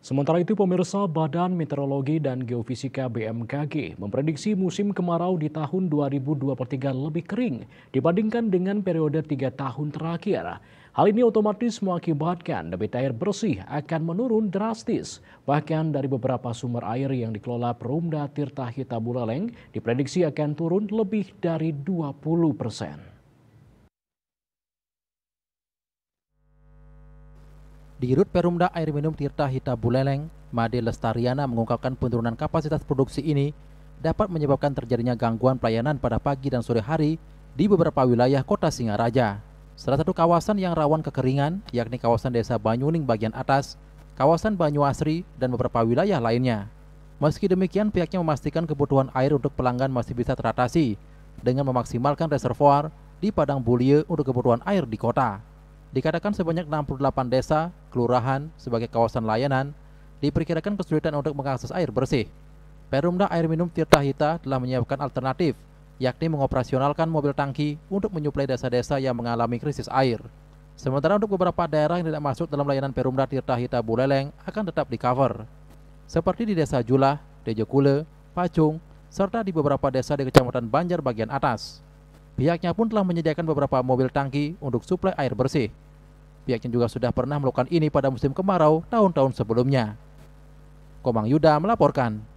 Sementara itu pemirsa Badan Meteorologi dan Geofisika BMKG memprediksi musim kemarau di tahun 2023 lebih kering dibandingkan dengan periode tiga tahun terakhir. Hal ini otomatis mengakibatkan debit air bersih akan menurun drastis. Bahkan dari beberapa sumber air yang dikelola Perumda Tirta Hitabuleleng diprediksi akan turun lebih dari 20 persen. Di Rut Perumda Air Minum Tirta Hita Buleleng, Made Lestariana mengungkapkan penurunan kapasitas produksi ini dapat menyebabkan terjadinya gangguan pelayanan pada pagi dan sore hari di beberapa wilayah kota Singaraja. Salah satu kawasan yang rawan kekeringan, yakni kawasan desa Banyuning bagian atas, kawasan Banyu Asri, dan beberapa wilayah lainnya. Meski demikian, pihaknya memastikan kebutuhan air untuk pelanggan masih bisa teratasi dengan memaksimalkan reservoir di Padang Bulie untuk kebutuhan air di kota. Dikatakan sebanyak 68 desa, kelurahan sebagai kawasan layanan diperkirakan kesulitan untuk mengakses air bersih. Perumda Air Minum Tirta Hita telah menyiapkan alternatif, yakni mengoperasionalkan mobil tangki untuk menyuplai desa-desa yang mengalami krisis air. Sementara untuk beberapa daerah yang tidak masuk dalam layanan Perumda Tirta Hita Buleleng akan tetap di cover. Seperti di Desa Julah, Dejokule, Pacung, serta di beberapa desa di Kecamatan Banjar bagian atas. Pihaknya pun telah menyediakan beberapa mobil tangki untuk suplai air bersih. Pihaknya juga sudah pernah melakukan ini pada musim kemarau tahun-tahun sebelumnya. Komang Yuda melaporkan.